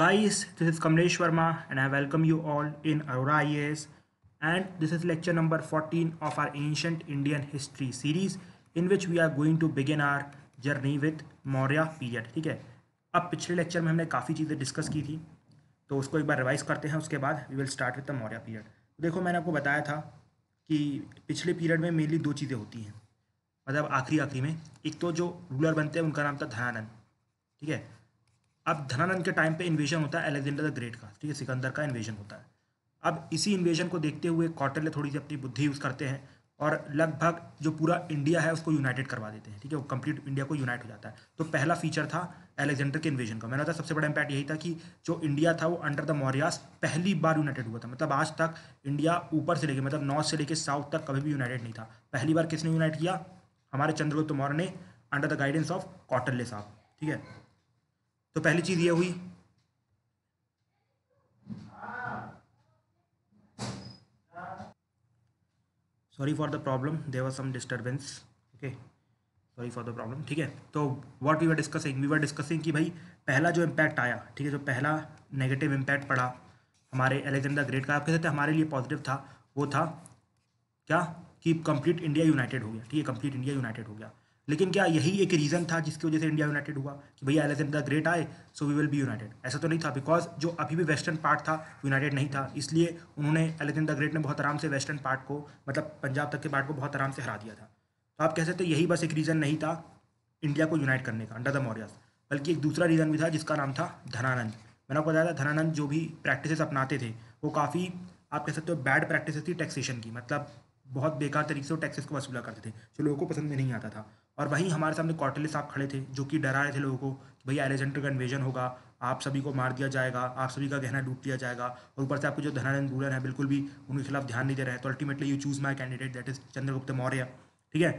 Guys, this is Kamlesh Verma and I welcome you all in Aurora IAS and this is lecture number 14 of our ancient Indian history series in which we are going to begin our journey with Maurya period ठीक है अब पिछले lecture में हमने काफ़ी चीज़ें discuss की थी तो उसको एक बार रिवाइज करते हैं उसके बाद we will start with the Maurya period dekho maine aapko bataya tha ki pichle period mein mainly do cheeze hoti hain matlab aakhri aakhri mein ek to jo ruler bante hain unka naam tha dhayanand theek hai अब धनानंद के time पे invasion होता है Alexander the great का ठीक है सिकंदर का invasion होता है अब इसी इन्वेजन को देखते हुए कौटल्य थोड़ी सी अपनी बुद्धि यूज़ करते हैं और लगभग जो पूरा इंडिया है उसको यूनाइटेड करवा देते हैं ठीक है वो कंप्लीट इंडिया को यूनाइट हो जाता है तो पहला फीचर था अलेक्जेंडर के इन्वेजन का मैंने होता सबसे बड़ा इम्पैक्ट यही था कि जो इंडिया था वो अंडर द मौर्यास पहली बार यूनाइटेड हुआ था मतलब आज तक इंडिया ऊपर से लेके मतलब नॉर्थ से लेके साउथ तक कभी भी यूनाइटेड नहीं था पहली बार किसने यूनाइट किया हमारे चंद्रगुप्त मौर्य ने under the guidance of Kautilya साहब ठीक है तो पहली चीज ये हुई sorry for the problem there was some disturbance okay sorry for the problem ठीक है तो what we were discussing we were discussing कि भाई पहला जो इम्पैक्ट आया ठीक है जो पहला नेगेटिव इम्पैक्ट पड़ा हमारे एलेक्जेंडर ग्रेट का आप कह सकते हमारे लिए पॉजिटिव था वो था क्या कि कंप्लीट इंडिया यूनाइटेड हो गया ठीक है कंप्लीट इंडिया यूनाइटेड हो गया लेकिन क्या यही एक रीज़न था जिसकी वजह से इंडिया यूनाइटेड हुआ कि भैया द ग्रेट आए so we will be united ऐसा तो नहीं था बिकॉज जो अभी भी वेस्टर्न पार्ट था यूनाइटेड नहीं था इसलिए उन्होंने अलेक्जेंडर ग्रेट ने बहुत आराम से वेस्टर्न पार्ट को मतलब पंजाब तक के पार्ट को बहुत आराम से हरा दिया था तो आप कह सकते यही बस एक रीज़न नहीं था इंडिया को यूनाइट करने का अंडर द मौर्यास बल्कि एक दूसरा रीज़न भी था जिसका नाम था धनानंद मैंने आपको बताया था धनानंद जो भी प्रैक्टिसेस अपनाते थे वो काफ़ी आप कह सकते हो बैड प्रैक्टिसेस थी टैक्सेशन की मतलब बहुत बेकार तरीके से वो टैक्सेस को वसूला करते थे जो लोगों को पसंद में नहीं आता था और वहीं हमारे सामने कौटले साहब खड़े थे जो कि डरा रहे थे लोगों को भाई अलेजेंडर का इन्वेजन होगा आप सभी को मार दिया जाएगा आप सभी का गहना डूब दिया जाएगा और ऊपर से आपके जो धनानंद रूरन है बिल्कुल भी उनके खिलाफ ध्यान नहीं दे रहे हैं तो ultimately you choose my candidate that is Chandragupta Maurya ठीक है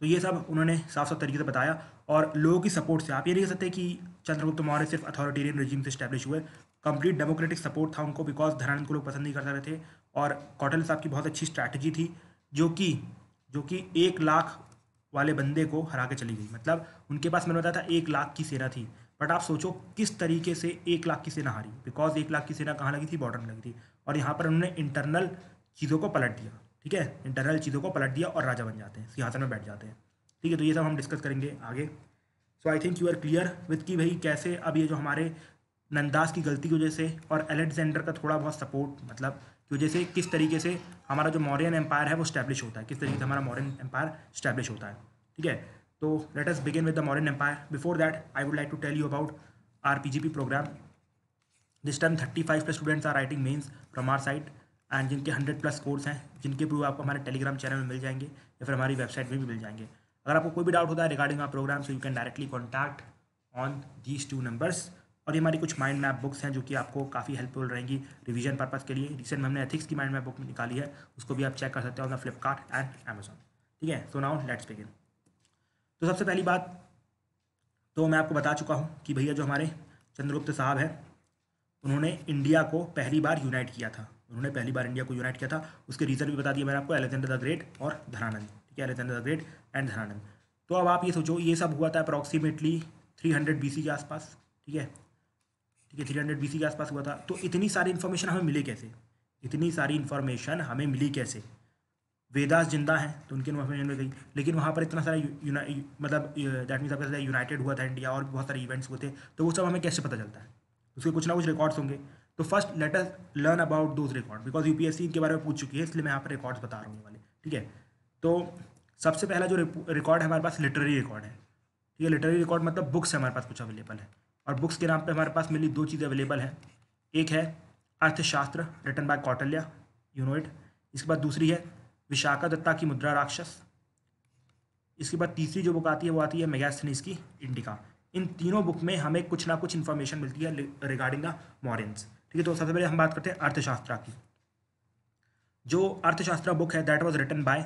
तो ये सब उन्होंने साफ साफ तरीके से बताया और लोगों की सपोर्ट से आप ये नहीं कह सकते कि चंद्रगुप्त मौर्य सिर्फ अथॉरिटेरियन रजीम से स्टैब्लिश हुए कंप्लीट डेमोक्रेटिक सपोर्ट था उनको बिकॉज धनानंद को लोग पसंद नहीं कर रहे थे और कौटल साहब की बहुत अच्छी स्ट्रैटेजी थी जो कि जो कि एक लाख वाले बंदे को हरा के चली गई मतलब उनके पास मैंने बताया था एक लाख की सेना थी बट आप सोचो किस तरीके से एक लाख की सेना हारी बिकॉज एक लाख की सेना कहाँ लगी थी बॉर्डर में लगी थी और यहाँ पर उन्होंने इंटरनल चीज़ों को पलट दिया ठीक है इंटरनल चीज़ों को पलट दिया और राजा बन जाते हैं सिंहासन में बैठ जाते हैं ठीक है तो ये सब हम डिस्कस करेंगे आगे so I think you are clear with कि भाई कैसे अब ये जो हमारे नंदास की गलती की वजह से और अलेक्जेंडर का थोड़ा बहुत सपोर्ट मतलब तो जैसे किस तरीके से हमारा जो मौर्यन एम्पायर है वो स्टैब्लिश होता है किस तरीके से हमारा मॉरियन एम्पायर स्टैब्लिश होता है ठीक है तो let us begin with the Mauryan empire before that I would like to tell you about R P G P programme this time thirty five plus students are writing mains from our site and जिनके hundred plus course हैं जिनके through आपको हमारे Telegram channel में मिल जाएंगे या फिर हमारी वेबसाइट में भी मिल जाएंगे अगर आपको कोई भी डाउट होता है regarding our programme so you can directly contact on these two numbers और ये हमारी कुछ माइंड मैप बुक्स हैं जो कि आपको काफ़ी हेल्पफुल रहेंगी रिवीजन पर्पज़ के लिए रिसेंट हमने एथिक्स की माइंड मैप बुक निकाली है उसको भी आप चेक कर सकते हो on the Flipkart and Amazon ठीक है सो नाउ लेट्स बिगिन तो सबसे पहली बात तो मैं आपको बता चुका हूँ कि भैया जो हमारे चंद्रगुप्त साहब हैं उन्होंने इंडिया को पहली बार यूनाइट किया था उन्होंने पहली बार इंडिया को यूनाइट किया था उसके रीज़न भी बता दिया मैंने आपको अलेक्जेंडर द ग्रेट और धनानंद ठीक है Alexander the great and Dhanananda तो अब आप ये सोचो ये सब हुआ था approximately three hundred B C के आसपास ठीक है ठीक है थ्री हंड्रेड बी के आसपास हुआ था तो इतनी सारी इन्फॉर्मेशन हमें मिली कैसे इतनी सारी इन्फॉर्मेशन हमें मिली कैसे वेदास जिंदा हैं तो उनकी इन्फॉर्मेशन में गई लेकिन वहाँ पर इतना सारा मतलब दैट मीन्स आपका यूनाइटेड हुआ था इंडिया और बहुत सारे इवेंट्स हुए थे तो वो सब हमें कैसे पता चलता है उसके कुछ ना कुछ रिकॉर्ड्स होंगे तो first let us learn about those record because U P के बारे में पूछ चुकी है इसलिए मैं यहाँ पर रिकॉर्ड्स बता रहा हूँ वाले ठीक है तो सबसे पहला जो रिकॉर्ड है हमारे पास लिटरेरी रिकॉर्ड है ठीक है लिटरेरी रिकॉर्ड मतलब बुक्स हमारे पास कुछ अवेलेबल है और बुक्स के नाम पे हमारे पास मेनली दो चीज़ें अवेलेबल हैं एक है अर्थशास्त्र रिटन बाय कौटल्या यूनोइट इसके बाद दूसरी है विशाखा दत्ता की मुद्रा राक्षस इसके बाद तीसरी जो बुक आती है वो आती है मेगास्थनीस की इंडिका इन तीनों बुक में हमें कुछ ना कुछ इन्फॉर्मेशन मिलती है रिगार्डिंग द मॉरेंस ठीक है तो सबसे पहले हम बात करते हैं अर्थशास्त्र की जो अर्थशास्त्र बुक है that was written by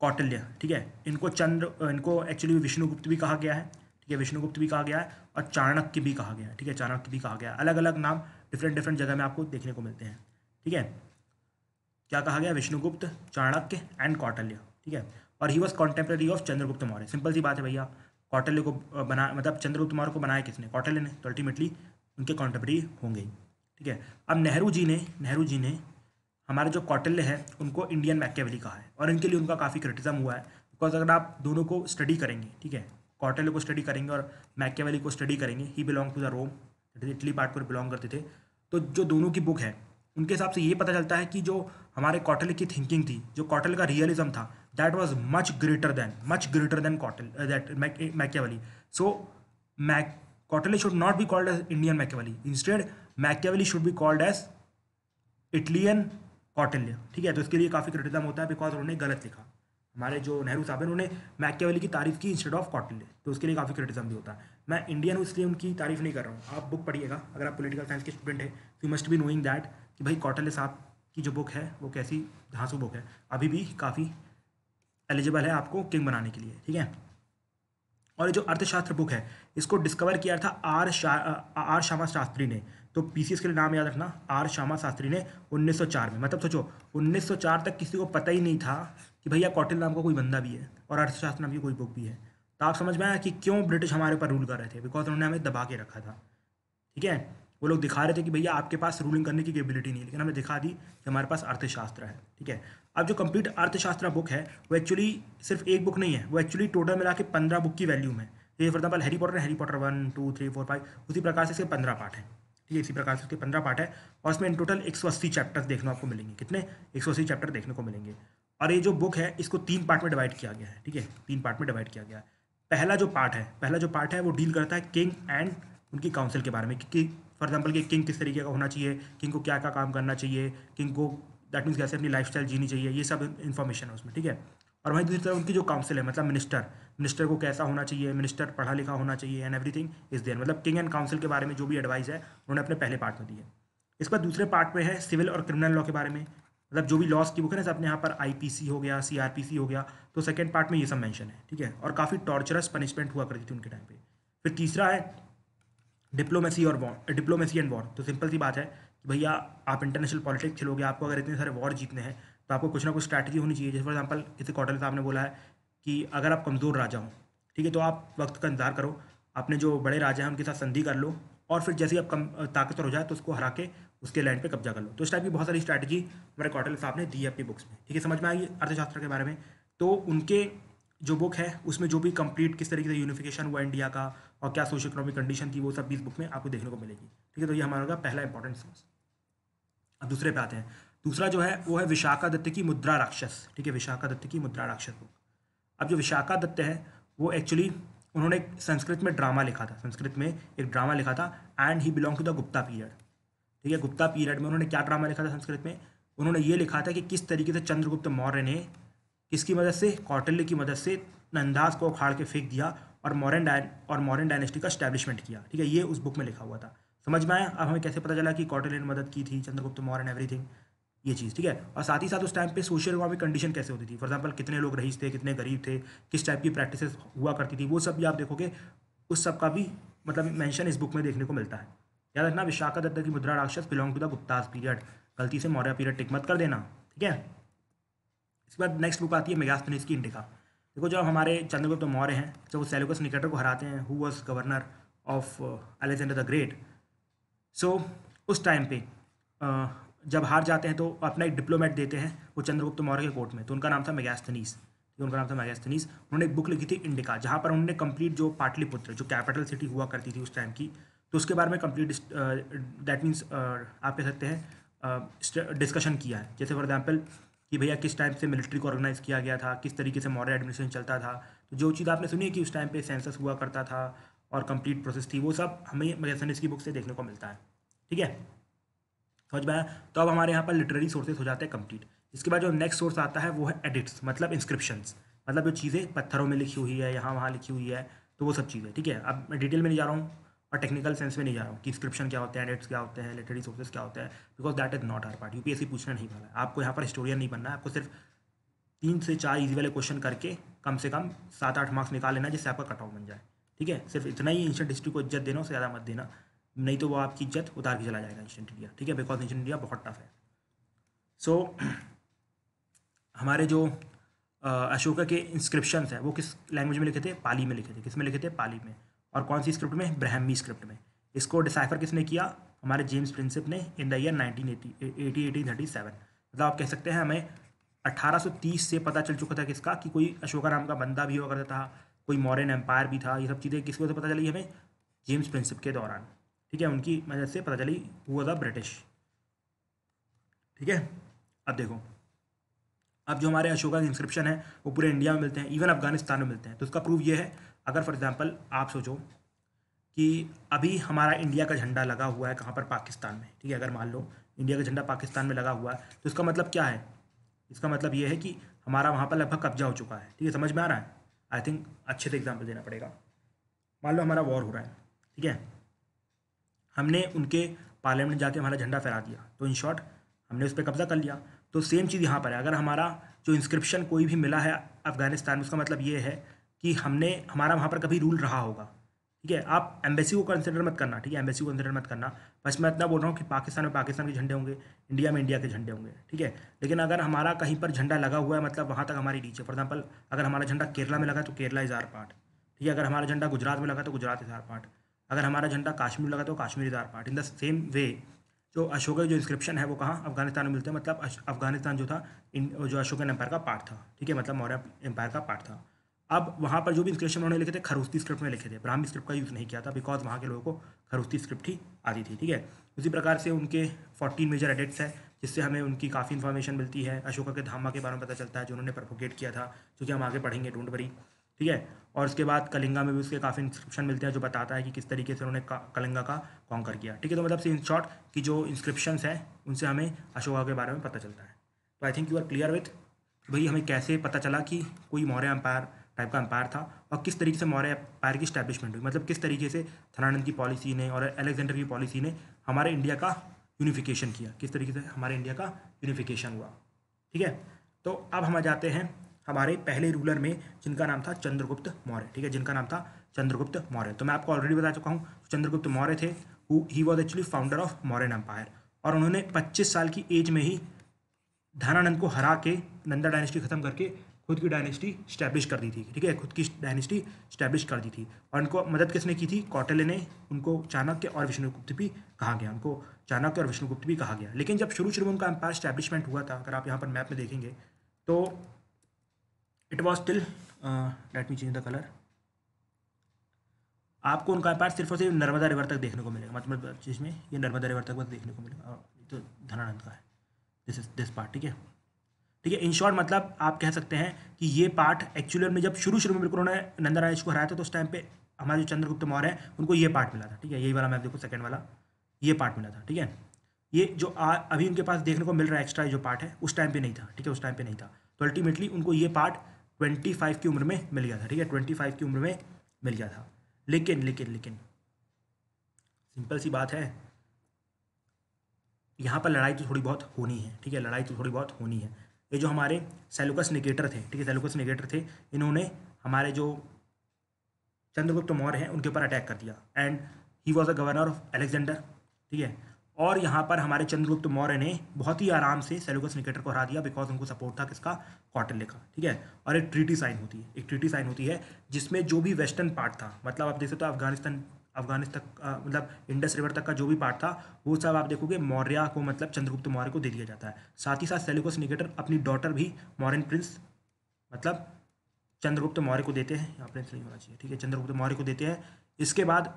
Kautilya ठीक है इनको चंद्र इनको एक्चुअली विष्णुगुप्त भी कहा गया है ठीक है विष्णुगुप्त भी कहा गया है और चाणक्य भी कहा गया है ठीक है चाणक्य भी कहा गया है अलग अलग नाम डिफरेंट डिफरेंट जगह में आपको देखने को मिलते हैं ठीक है क्या कहा गया विष्णुगुप्त चाणक्य एंड कौटल्य ठीक है और he was contemporary of Chandragupta Maurya simple सी बात है भैया कौटल्य को बना मतलब चंद्रगुप्त मौर्य को बनाया किसने कौटल्य ने तो अल्टीमेटली उनके कॉन्टेम्प्रेरी होंगे ठीक है अब नेहरू जी ने नेहरू जी ने हमारे जो कौटल्य है उनको इंडियन मैकेवली कहा है और इनके लिए उनका काफ़ी क्रिटिज्म हुआ है बिकॉज अगर आप दोनों को स्टडी करेंगे ठीक है कॉटेल को स्टडी करेंगे और मैक्यावेली को स्टडी करेंगे he belong to the Rome Italy part को बिलोंग करते थे तो जो दोनों की बुक है उनके हिसाब से ये पता चलता है कि जो हमारे कॉटल की थिंकिंग थी जो कॉटल का रियलिज्म था that was much greater than much greater than Kautilya that Machiavelli so Mac Kautilya should not be called as Indian Machiavelli instead Machiavelli should be called as Italian Kautilya ठीक है तो इसके लिए काफ़ी क्रिटिज्म होता है बिकॉज उन्होंने गलत लिखा हमारे जो नेहरू साहब हैं उन्होंने मैकेवली की तारीफ की इंस्टेड ऑफ कॉटले तो उसके लिए काफ़ी क्रिटिज्म भी होता है मैं इंडियन हूँ इसलिए उनकी तारीफ नहीं कर रहा हूँ आप बुक पढ़िएगा अगर आप पोलिटिकल साइंस के स्टूडेंट हैं तो you must be knowing that कि भाई कॉटले साहब की जो बुक है वो कैसी झांसू बुक है अभी भी काफ़ी एलिजिबल है आपको किंग बनाने के लिए ठीक है और ये जो अर्थशास्त्र बुक है इसको डिस्कवर किया था आर शा आर श्यामा शास्त्री ने तो पीसीएस के लिए नाम याद रखना आर श्यामा शास्त्री ने 1904 में मतलब सोचो 1904 तक किसी को पता ही नहीं था कि भैया कौटिल नाम का कोई बंदा भी है और अर्थशास्त्र नाम की कोई बुक भी है तो आप समझ में आया कि क्यों ब्रिटिश हमारे ऊपर रूल कर रहे थे बिकॉज उन्होंने हमें दबा के रखा था ठीक है वो लोग दिखा रहे थे कि भैया आपके पास रूलिंग करने की कैपेबिलिटी नहीं लेकिन हमें दिखा दी कि हमारे पास अर्थशास्त्र है ठीक है अब जो कंप्लीट अर्थशास्त्र बुक है वो एक्चुअली सिर्फ एक बुक नहीं है वो एक्चुअली टोटल मिला के पंद्रह बुक की वैल्यूम है जैसे for example Harry Potter Harry Potter one two three four five उसी प्रकार से इसके पंद्रह पार्ट है ठीक है इसी प्रकार से उसके पंद्रह पार्ट है और उसमें इन टोटल एक सौ अस्सी चैप्टर देखने को आपको मिलेंगे कितने एक सौ अस्सी चैप्टर देखने को मिलेंगे और ये जो बुक है इसको तीन पार्ट में डिवाइड किया गया है ठीक है तीन पार्ट में डिवाइड किया गया है पहला जो पार्ट है पहला जो पार्ट है वो डील करता है किंग एंड उनकी काउंसिल के बारे में कि फॉर एग्जाम्पल कि किंग किस तरीके का होना चाहिए किंग को क्या क्या काम करना चाहिए किंग को दैट मीन्स कैसे अपनी लाइफ जीनी चाहिए ये सब इन्फॉर्मेशन है उसमें ठीक है और वहीं दूसरी तरफ उनकी जो काउंसिल है मतलब मिनिस्टर मिनिस्टर को कैसा होना चाहिए मिनिस्टर पढ़ा लिखा होना चाहिए एंड एवरीथिंग इज़ देयर मतलब किंग एंड काउंसिल के बारे में जो भी एडवाइस है उन्होंने अपने पहले पार्ट में दिए है इसके बाद दूसरे पार्ट में है सिविल और क्रिमिनल लॉ के बारे में मतलब जो भी लॉस की बुक है ना अपने यहाँ पर आईपीसी हो गया सीआरपीसी हो गया तो सेकेंड पार्ट में ये सब मैंशन है ठीक है और काफ़ी टॉर्चरस पनिशमेंट हुआ करती थी उनके टाइम पे फिर तीसरा है डिप्लोमेसी और वॉर डिप्लोमेसी एंड वॉर तो सिंपल सी बात है कि भैया आप इंटरनेशनल पॉलिटिक्स खेलोगे आपको अगर इतने सारे वॉर जीतने हैं तो आपको कुछ ना कुछ स्ट्रैटेजी होनी चाहिए जैसे फॉर एग्जाम्पल किसी कॉटल साहब ने बोला है कि अगर आप कमज़ोर राजा हो ठीक है तो आप वक्त का इंतजार करो अपने जो बड़े राजा हैं उनके साथ संधि कर लो और फिर जैसे ही आप कम ताकतवर हो जाए तो उसको हरा के उसके लैंड पे कब्जा कर लो तो इस टाइप की बहुत सारी स्ट्रैटेजी हमारे कॉटल साहब ने दी है अपनी बुक्स में ठीक है समझ में आई अर्थशास्त्र के बारे में तो उनके जो बुक है उसमें जो भी कंप्लीट किस तरीके से यूनिफिकेशन हुआ इंडिया का और क्या सोशो इकोनॉमिक कंडीशन थी वो सब इस बुक में आपको देखने को मिलेगी ठीक है तो ये हमारा पहला इंपॉर्टेंट सोर्स अब दूसरे पे आते हैं दूसरा जो है वो है विशाखा दत्त की मुद्रा राक्षस ठीक है विशाखा दत्त की मुद्रा राक्षस बुक अब जो विशाखा दत्त है वो एक्चुअली उन्होंने संस्कृत में ड्रामा लिखा था संस्कृत में एक ड्रामा लिखा था and he belong to the Gupta period ठीक है गुप्ता पीरियड में उन्होंने क्या ड्रामा लिखा था संस्कृत में उन्होंने ये लिखा था कि किस तरीके से चंद्रगुप्त मौर्य ने किसकी मदद से कौटल्य की मदद से नंदास को उखाड़ के फेंक दिया और मॉरन डायन और मॉरन डायनेस्टी का स्टैब्लिशमेंट किया ठीक है ये उस बुक में लिखा हुआ था समझ में आया अब हमें कैसे पता चला कि कौटल्य ने मदद की थी चंद्रगुप्त मौर्य एंड एवरीथिंग ये चीज़ ठीक है और साथ ही साथ उस टाइम पे सोशल वहाँ पर कंडीशन कैसे होती थी फॉर एग्जांपल कितने लोग रही थे कितने गरीब थे किस टाइप की प्रैक्टिसेस हुआ करती थी वो सब भी आप देखोगे उस सब का भी मतलब मेंशन इस बुक में देखने को मिलता है याद रखना विशाखा दत्त की Mudrarakshasa belong to the Guptas period गलती से मौर्य पीरियड टिक मत कर देना ठीक है इसके बाद नेक्स्ट बुक आती है मेगास्तनिस की इंडिका देखो जब हमारे चंद्रगुप्त तो मौर्य हैं जब वो सेलोकस निकेटर को हराते हैं who was governor of Alexander the great so उस टाइम पे uh, जब हार जाते हैं तो अपना एक डिप्लोमेट देते हैं वो चंद्रगुप्त मौर्य के कोर्ट में तो उनका नाम था मेगास्थनीस तो उनका नाम था मेगास्थनीस उन्होंने एक बुक लिखी थी इंडिका जहाँ पर उन्होंने कंप्लीट जो पाटलिपुत्र जो कैपिटल सिटी हुआ करती थी उस टाइम की तो उसके बारे में कंप्लीट दैट मीन्स आप कह सकते हैं डिस्कशन किया है जैसे फॉर एग्जाम्पल कि भैया किस टाइम से मिलिट्री को ऑर्गेनाइज किया गया था किस तरीके से मौर्य एडमिनिस्ट्रेशन चलता था तो जो चीज़ आपने सुनी है कि उस टाइम पे सेंसस हुआ करता था और कंप्लीट प्रोसेस थी वो सब हमें मेगास्थनीस की बुक से देखने को मिलता है ठीक है समझ में आया तो अब हमारे यहाँ पर लिटरेरी सोर्सेज हो जाते हैं कंप्लीट इसके बाद जो नेक्स्ट सोर्स आता है वो है एडिट्स मतलब इंस्क्रिप्शंस मतलब जो चीज़ें पत्थरों में लिखी हुई है यहाँ वहाँ लिखी हुई है तो वो सब चीज़ें ठीक है अब मैं डिटेल में नहीं जा रहा हूँ और टेक्निकल सेंस में नहीं जा रहा हूँ कि इंस्क्रिप्शन क्या होते हैं एडिट्स क्या होते हैं लिटरेरी सोर्सेज क्या होते हैं because that is not our part you पूछना नहीं वाला है आपको यहाँ पर हिस्टोरियन नहीं बनना है आपको सिर्फ तीन से चार ईजी वाले क्वेश्चन करके कम से कम सात आठ मार्क्स निकाल लेना जिससे आपका कट ऑफ बन जाए ठीक है सिर्फ इतना ही एंशियट हिस्ट्री को इज्जत देना उससे ज़्यादा मत देना नहीं तो वो आपकी इज्जत उतार के चला जाएगा एंशेंट इंडिया ठीक है बिकॉज एंशेंट इंडिया बहुत टफ है सो so, हमारे जो अशोका के इंस्क्रिप्शन है वो किस लैंग्वेज में लिखे थे पाली में लिखे थे किस में लिखे थे पाली में और कौन सी स्क्रिप्ट में ब्रह्मी स्क्रिप्ट में इसको डिसाइफर किसने किया हमारे जेम्स प्रिंसिप ने in the year nineteen eighty eighty eighteen thirty seven मतलब आप कह सकते हैं हमें 1830 से पता चल चुका था किसका कि कोई अशोका नाम का बंदा भी हुआ करता था कोई मॉरन एम्पायर भी था ये सब चीज़ें किसको से पता चली हमें जेम्स प्रिंसिप के दौरान ठीक है उनकी मदद से पता चली हुआ था ब्रिटिश ठीक है अब देखो अब जो हमारे अशोका के इंस्क्रिप्शन है वो पूरे इंडिया में मिलते हैं इवन अफगानिस्तान में मिलते हैं तो उसका प्रूफ ये है अगर फॉर एग्जांपल आप सोचो कि अभी हमारा इंडिया का झंडा लगा हुआ है कहाँ पर पाकिस्तान में ठीक है अगर मान लो इंडिया का झंडा पाकिस्तान में लगा हुआ है तो इसका मतलब क्या है इसका मतलब ये है कि हमारा वहाँ पर लगभग कब्जा हो चुका है ठीक है समझ में आ रहा है आई थिंक अच्छे से एग्जाम्पल देना पड़ेगा मान लो हमारा वॉर हो रहा है ठीक है हमने उनके पार्लियामेंट जाके हमारा झंडा फहरा दिया तो इन शॉर्ट हमने उस पर कब्जा कर लिया तो सेम चीज़ यहाँ पर है अगर हमारा जो इंस्क्रिप्शन कोई भी मिला है अफगानिस्तान में उसका मतलब ये है कि हमने हमारा वहाँ पर कभी रूल रहा होगा ठीक है आप एम्बेसी को कंसिडर मत करना ठीक है एम्बेसी को कंसिडर मत करना बस मैं इतना बोल रहा हूँ कि पाकिस्तान में पाकिस्तान के झंडे होंगे इंडिया में इंडिया के झंडे होंगे ठीक है लेकिन अगर हमारा कहीं पर झंडा लगा हुआ है मतलब वहाँ तक हमारी रीच है फॉर एग्जाम्पल अगर हमारा झंडा केरला में लगा तो केरला इज़ आर पार्ट ठीक है अगर हमारा झंडा गुजरात में लगा तो गुजरात इज़ आर पार्ट अगर हमारा झंडा कश्मीर लगा तो कश्मीरी दार part in the same way जो अशोक जो इंस्क्रिप्शन है वो कहाँ अफगानिस्तान में मिलते हैं मतलब अफगानिस्तान जो था इन जो अशोकन एम्पायर का पार्ट था ठीक है मतलब मौर्य एम्पायर का पार्ट था अब वहाँ पर जो भी इंस्क्रिप्शन उन्होंने लिखे थे खरूस्ती स्क्रिप्ट में लिखे थे ब्राह्मी स्क्रिप्ट का यूज़ नहीं किया था बिकॉज वहाँ के लोगों को खरूस्ती स्क्रिप्ट ही आती थी ठीक है उसी प्रकार से उनके फोर्टीन मेजर एडिट्स हैं जिससे हमें उनकी काफ़ी इन्फॉर्मेशन मिलती है अशोका के धामा के बारे में पता चलता है जो उन्होंने प्रपोगेट किया था जो कि हम आगे पढ़ेंगे डोंट वरी ठीक है और उसके बाद कलिंगा में भी उसके काफ़ी इंस्क्रिप्शन मिलते हैं जो बताता है कि किस तरीके से उन्होंने कलिंगा का कॉन्कर किया ठीक है तो मतलब से इन शॉर्ट कि जो इंस्क्रिप्शन हैं उनसे हमें अशोका के बारे में पता चलता है तो I think you are clear with भाई हमें कैसे पता चला कि कोई मौर्य अंपायर टाइप का एम्पायर था और किस तरीके से मौर्य एम्पायर की स्टैब्लिशमेंट हुई मतलब किस तरीके से थनानंद की पॉलिसी ने और अलेक्जेंडर की पॉलिसी ने हमारे इंडिया का यूनिफिकेशन किया किस तरीके से हमारे इंडिया का यूनिफिकेशन हुआ ठीक है तो अब हम आ जाते हैं हमारे पहले रूलर में जिनका नाम था चंद्रगुप्त मौर्य ठीक है जिनका नाम था चंद्रगुप्त मौर्य तो मैं आपको ऑलरेडी बता चुका हूँ चंद्रगुप्त मौर्य थे he was actually founder of Mauryan empire और उन्होंने पच्चीस साल की एज में ही धनानंद को हरा के नंदा डायनेस्टी खत्म करके खुद की डायनेस्टी स्टैब्लिश कर दी थी ठीक है खुद की डायनेस्टी स्टैब्लिश कर दी थी और उनको मदद किसने की थी कौटल्य ने उनको चाणक्य और विष्णुगुप्त भी कहा गया उनको चाणक्य और विष्णुगुप्त भी कहा गया लेकिन जब शुरू शुरू में उनका एम्पायर स्टैब्लिशमेंट हुआ था अगर आप यहाँ पर मैप में देखेंगे तो it was still let me change the colour आपको उनका पार्ट सिर्फ और सिर्फ नर्मदा रिवर तक देखने को मिलेगा मतलब चीज मतलब, में ये नर्मदा रिवर तक बस देखने को मिलेगा तो धनानंद का है दिस इज दिस पार्ट ठीक है ठीक है इन शॉर्ट मतलब आप कह सकते हैं कि ये पार्ट एक्चुअली में जब शुरू शुरू में बिल्कुल उन्होंने नंदा राज को हराया था तो उस टाइम पे हमारे जो चंद्रगुप्त मौर्य है उनको ये पार्ट मिला था ठीक है यही वाला मैं देखो सेकंड वाला ये पार्ट मिला था ठीक है ये जो आ, अभी उनके पास देखने को मिल रहा है एक्स्ट्रा जो पार्ट है उस टाइम पे नहीं था ठीक है उस टाइम पे नहीं था तो अल्टीमेटली उनको ये पार्ट ट्वेंटी फाइव की उम्र में मिल गया था ठीक है ट्वेंटी फाइव की उम्र में मिल गया था लेकिन लेकिन लेकिन सिंपल सी बात है यहाँ पर लड़ाई तो थोड़ी बहुत होनी है ठीक है लड़ाई तो थोड़ी बहुत होनी है ये जो हमारे सेलुकस निगेटर थे ठीक है सेलुकस निगेटर थे इन्होंने हमारे जो चंद्रगुप्त मौर्य हैं उनके ऊपर अटैक कर दिया and he was a governor of Alexander ठीक है और यहाँ पर हमारे चंद्रगुप्त मौर्य ने बहुत ही आराम से सेलुकस निकेटर को हरा दिया बिकॉज उनको सपोर्ट था किसका कौटल्य का ठीक है और एक ट्रीटी साइन होती है एक ट्रीटी साइन होती है जिसमें जो भी वेस्टर्न पार्ट था मतलब आप देख सकते तो अफगानिस्तान अफगानिस्तान मतलब इंडस रिवर तक का जो भी पार्ट था वो सब आप देखोगे मौर्य को मतलब चंद्रगुप्त मौर्य को दे दिया जाता है साथ ही साथ सेलुकस निकेटर अपनी डॉटर भी मॉरन प्रिंस मतलब चंद्रगुप्त मौर्य को देते हैं यहाँ प्रिंस नहीं होना चाहिए ठीक है चंद्रगुप्त मौर्य को देते हैं इसके बाद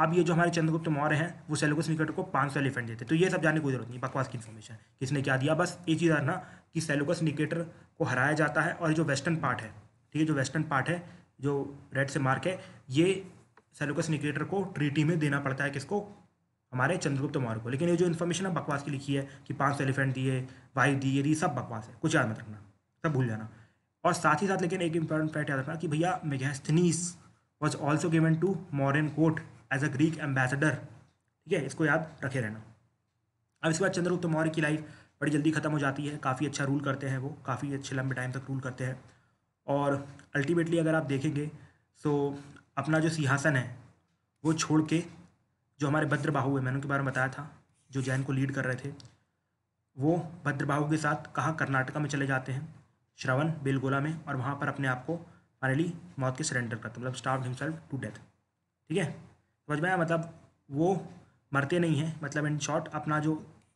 अब ये जो हमारे चंद्रगुप्त मौर्य हैं वो सेलोकस निकट को पाँच सौ एलिफेंट देते तो ये सब जाने की जरूरत नहीं बकवास की इन्फॉर्मेशन किसने क्या दिया बस ये चीज़ आना कि सेलोकस निकेटर को हराया जाता है और जो वेस्टर्न पार्ट है ठीक है जो वेस्टर्न पार्ट है जो रेड से मार्क है ये सेलोकस निकेटर को ट्रीटी में देना पड़ता है किसको हमारे चंद्रगुप्त मौर्य को लेकिन ये जो इन्फॉर्मेशन है बकवास की लिखी है कि पाँच सौ एलिफेंट दिए वाइफ दिए ये सब बकवास है कुछ याद मत रखना सब भूल जाना और साथ ही साथ लेकिन एक इम्पॉर्टेंट फैक्ट याद रखना कि भैया Megasthenes was also given to Mauryan court as a Greek ambassador ठीक है इसको याद रखे रहना अब इसके बाद चंद्रगुप्त मौर्य की लाइफ बड़ी जल्दी ख़त्म हो जाती है काफ़ी अच्छा रूल करते हैं वो काफ़ी अच्छे लंबे टाइम तक रूल करते हैं और अल्टीमेटली अगर आप देखेंगे सो अपना जो सिंहासन है वो छोड़ के जो हमारे भद्रबाहू है मैंने उनके बारे में बताया था जो जैन को लीड कर रहे थे वो भद्रबाहू के साथ कहाँ कर्नाटका में चले जाते हैं श्रवण बेलगोला में और वहाँ पर अपने आप को फाइनली मौत के सरेंडर करते मतलब स्टाफ हिमसेल्फ टू डेथ ठीक है समझ में आया मतलब वो मरते नहीं हैं मतलब इन शॉर्ट अपना जो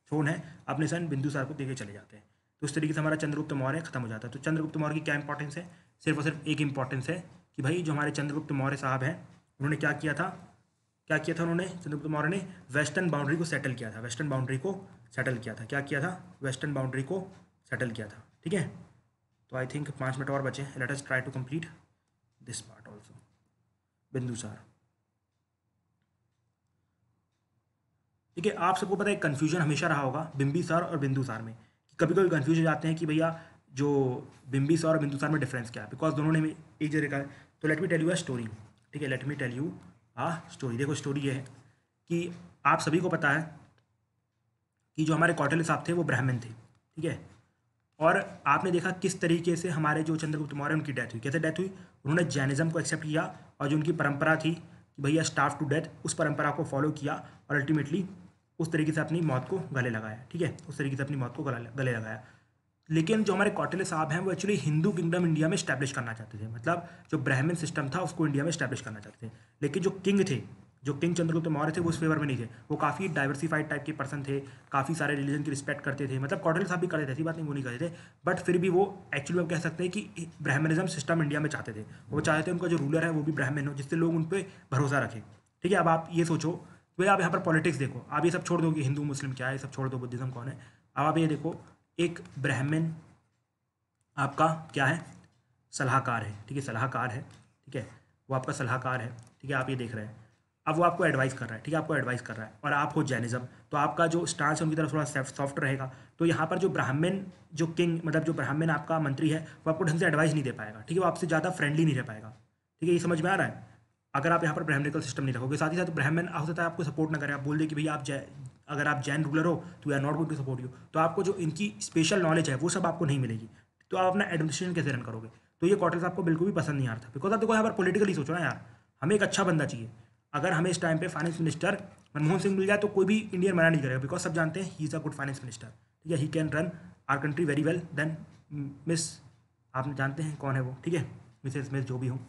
थ्रोन है अपने सन बिंदुसार को देके चले जाते हैं तो उस तरीके से हमारा चंद्रगुप्त मौर्य खत्म हो जाता है तो चंद्रगुप्त मौर्य की क्या इंपॉर्टेंस है सिर्फ और सिर्फ एक इंपॉर्टेंस है कि भाई जो हमारे चंद्रगुप्त मौर्य साहब हैं उन्होंने क्या किया था क्या किया था उन्होंने चंद्रगुप्त मौर्य ने वेस्टर्न बाउंड्री को सेटल किया था वेस्टर्न बाउंड्री को सेटल किया था क्या किया था वेस्टर्न बाउंड्री को सेटल किया था ठीक है तो आई थिंक पाँच मिनट और बचे let us try to complete this part also Bindusara ठीक है आप सबको पता है कन्फ्यूजन हमेशा रहा होगा बिम्बीसार और बिंदुसार में कभी कभी कन्फ्यूज हो जाते हैं कि भैया जो बिम्बीसार और बिंदुसार में डिफरेंस क्या है बिकॉज दोनों ने एक जगह कहा तो let me tell you a story ठीक है let me tell you a story देखो स्टोरी ये है कि आप सभी को पता है कि जो हमारे कौटल साहब थे वो ब्राह्मण थे ठीक है और आपने देखा किस तरीके से हमारे जो चंद्रगुप्त मौर्य उनकी डेथ हुई कैसे डेथ हुई उन्होंने जैनिज़्म को एक्सेप्ट किया और जो उनकी परंपरा थी कि भैया स्टाफ टू डेथ उस परंपरा को फॉलो किया और अल्टीमेटली उस तरीके से अपनी मौत को गले लगाया ठीक है उस तरीके से अपनी मौत को गले लगाया लेकिन जो हमारे कौटिल्य साहब हैं वो एक्चुअली हिंदू किंगडम इंडिया में स्टैब्लिश करना चाहते थे मतलब जो ब्राह्मण सिस्टम था उसको इंडिया में स्टैब्लिश करना चाहते थे लेकिन जो किंग थे जो किंग चंद्रगुप्त मौर्य थे वो उस फेवर में नहीं थे वो काफ़ी डाइवर्सिफाइड टाइप के पर्सन थे काफ़ी सारे रिलीजन की रिस्पेक्ट करते थे मतलब कौटिल्य साहब भी करते थे ऐसी बात नहीं वो नहीं करते थे बट फिर भी वो एक्चुअली हम कह सकते हैं कि ब्राह्मणिज्म सिस्टम इंडिया में चाहते थे वो चाहते थे उनका जो रूलर है वो भी ब्राह्मण हो जिससे लोग उन पर भरोसा रखें ठीक है अब आप ये सोचो तो भैया आप यहाँ पर पॉलिटिक्स देखो आप ये सब छोड़ दो कि हिंदू मुस्लिम क्या है सब छोड़ दो बुद्धिज्म कौन है अब आप ये देखो एक ब्राह्मण आपका क्या है सलाहकार है ठीक है सलाहकार है ठीक है वो आपका सलाहकार है ठीक है आप ये देख रहे हैं अब वो आपको एडवाइस कर रहा है ठीक है आपको एडवाइस कर रहा है और आप हो जैनिज्म तो आपका जो स्टांस है उनकी तरफ थोड़ा सॉफ्ट रहेगा तो यहाँ पर जो ब्राह्मण जो किंग मतलब जो ब्राह्मण आपका मंत्री है वो आपको ढंग से एडवाइस नहीं दे पाएगा ठीक है वो आपसे ज़्यादा फ्रेंडली नहीं रह पाएगा ठीक है ये समझ में आ रहा है अगर आप यहाँ पर ब्राह्मणिकल सिस्टम नहीं रखोगे साथ ही साथ ब्राह्मण हो सकता है आपको सपोर्ट ना करें आप बोल दें कि भाई आप जय अगर आप जैन रूलर हो तो we are not going to support you तो आपको जो इनकी स्पेशल नॉलेज है वो सब आपको नहीं मिलेगी तो आप अपना एडमिनिस्ट्रेशन कैसे रन करोगे तो ये क्वार्टर्स आपको बिल्कुल भी पसंद नहीं आ रहा था बिकॉज आप देखो यहाँ पर पोलिटिकली सोचो ना यार हमें एक अच्छा बंदा चाहिए अगर हमें इस टाइम पर फाइनेंस मिनिस्टर मनमोहन सिंह मिल जाए तो कोई भी इंडियन मना नहीं करेगा बिकॉज सब जानते हैं he is a good finance minister ठीक है he can run our country very well then मिस आप जानते हैं कौन है वो ठीक है मिसेज मिस जो भी हूँ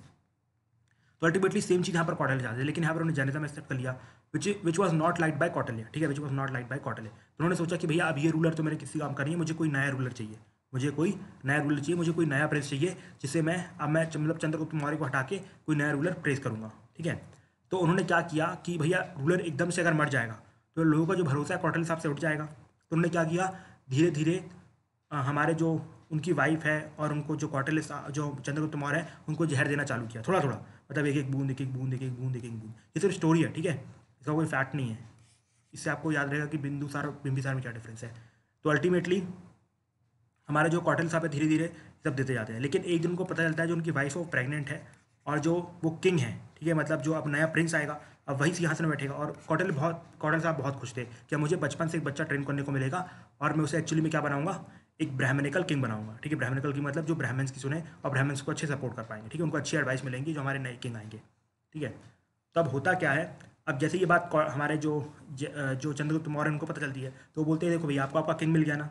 तो अल्टीमेटली सेम चीज़ यहाँ पर कौटल्य चाहते लेकिन यहाँ पर उन्होंने जैनिज्म एक्सेप्ट कर लिया which which was not liked by Kautilya ठीक है which was not liked by Kautilya तो उन्होंने सोचा कि भैया अब ये रूलर तो मेरे किसी काम का नहीं है मुझे कोई नया रूलर चाहिए मुझे कोई नया रूलर चाहिए मुझे कोई नया प्रेस चाहिए जिसे मैं अब मैं मतलब चंद्रगुप्त मौर्य को हटा के कोई नया रूलर प्रेस करूँगा ठीक है तो उन्होंने क्या किया कि भैया रूलर एकदम से अगर मर जाएगा तो लोगों का जो भरोसा है कौटल्य साहब से उठ जाएगा तो उन्होंने क्या किया धीरे धीरे हमारे जो उनकी वाइफ है और उनको जो कौटल्य जो चंद्रगुप्त मौर्य है उनको जहर देना चालू किया थोड़ा थोड़ा मतलब एक एक बूंद एक एक बूंद एक एक बूंद एक एक बूंद ये सिर्फ स्टोरी है ठीक है इसका कोई फैक्ट नहीं है इससे आपको याद रहेगा कि बिंदुसार और बिंबिसार में क्या डिफरेंस है तो अल्टीमेटली हमारे जो कॉटन साहब है धीरे धीरे सब देते जाते हैं लेकिन एक दिन को पता चलता है जो उनकी वाइफ वो प्रेगनेंट है और जो वो किंग है ठीक है मतलब जो अब नया प्रिंस आएगा अब वही सिंहासन में बैठेगा और कॉटल बहुत कॉटल साहब बहुत खुश थे कि मुझे बचपन से एक बच्चा ट्रेन करने को मिलेगा और मैं उसे एक्चुअली में क्या बनाऊंगा एक ब्राह्मणिकल किंग बनाऊंगा ठीक है ब्राह्मणिकल किंग मतलब जो ब्राह्मण्स की सुने और ब्राह्मण्स को अच्छे सपोर्ट कर पाएंगे ठीक है उनको अच्छी एडवाइस मिलेंगी जो हमारे नए किंग आएंगे ठीक है तब तो होता क्या है अब जैसे ये बात हमारे जो ज, जो चंद्रगुप्त मौर्य उनको पता चलती है तो बोलते हैं देखो भैया आपको आपका किंग मिल गया ना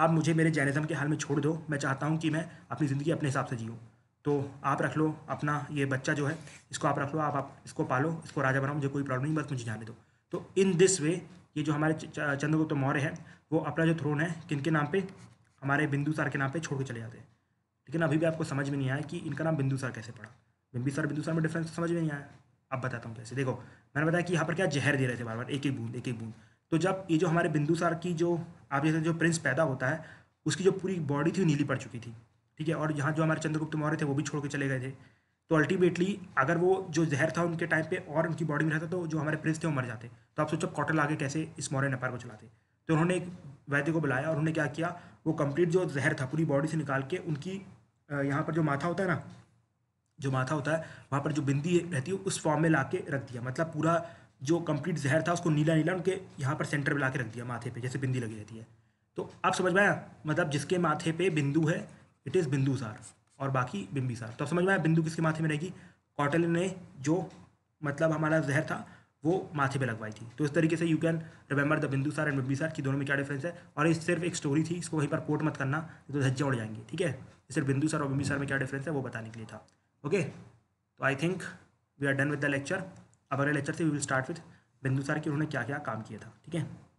आप मुझे मेरे जैनिज्म के हाल में छोड़ दो मैं चाहता हूँ कि मैं अपनी ज़िंदगी अपने हिसाब से जीऊँ तो आप रख लो अपना ये बच्चा जो है इसको आप रख लो आप, आप इसको पालो इसको राजा बनाओ मुझे कोई प्रॉब्लम नहीं बस मुझे जाने दो तो इन दिस वे ये जो हमारे चंद्रगुप्त मौर्य हैं वो अपना जो थ्रोन है किन के नाम पे हमारे बिंदुसार के नाम पे छोड़ के चले जाते हैं लेकिन अभी भी आपको समझ में नहीं आया कि इनका नाम बिंदुसार कैसे पड़ा बिंबिसार बिंदुसार में डिफरेंस तो समझ में नहीं आया अब बताता हूँ कैसे देखो मैंने बताया कि यहाँ पर क्या जहर दे रहे थे बार बार एक एक बूंद एक एक बूंद तो जब ये जो हमारे बिंदुसार की जो आप जैसे जो प्रिंस पैदा होता है उसकी जो पूरी बॉडी थी नीली पड़ चुकी थी ठीक है और यहाँ जो हमारे चंद्रगुप्त मौर्य थे वो भी छोड़ के चले गए थे तो अल्टीमेटली अगर वो जो जहर था उनके टाइम पे और उनकी बॉडी में रहता तो जो हमारे प्रिंस थे वो मर जाते तो आप सोचो कॉटल आगे कैसे इस मौर्य नेपाल को चलाते तो उन्होंने एक वैद्य को बुलाया और उन्होंने क्या किया वो कंप्लीट जो जहर था पूरी बॉडी से निकाल के उनकी यहाँ पर जो माथा होता है ना जो माथा होता है वहाँ पर जो बिंदी रहती है उस फॉर्म में ला के रख दिया मतलब पूरा जो कंप्लीट जहर था उसको नीला नीला उनके यहाँ पर सेंटर में ला के रख दिया माथे पर जैसे बिंदी लगी रहती है तो आप समझ में आया मतलब जिसके माथे पे बिंदु है इट इज़ बिंदु सार और बाकी सार तो आप समझ में आया बिंदु किसके माथे में रहेगी कॉटल ने जो मतलब हमारा जहर था वो माथे पे लगवाई थी तो इस तरीके से यू कैन रिमेंबर द बिंदु सार एंड बिम्बी सार की दोनों में क्या डिफरेंस है और ये सिर्फ एक स्टोरी थी इसको वहीं पर कोट मत करना तो धज्जे उड़ जाएंगे ठीक है सिर्फ बिंदु सार और बिम्बी सार में क्या डिफरेंस है वो बताने के लिए था ओके तो I think we are done with the lecture अब अगले लेक्चर से वी विल स्टार्ट विथ बिंदु सार कि उन्होंने क्या क्या काम किया था ठीक है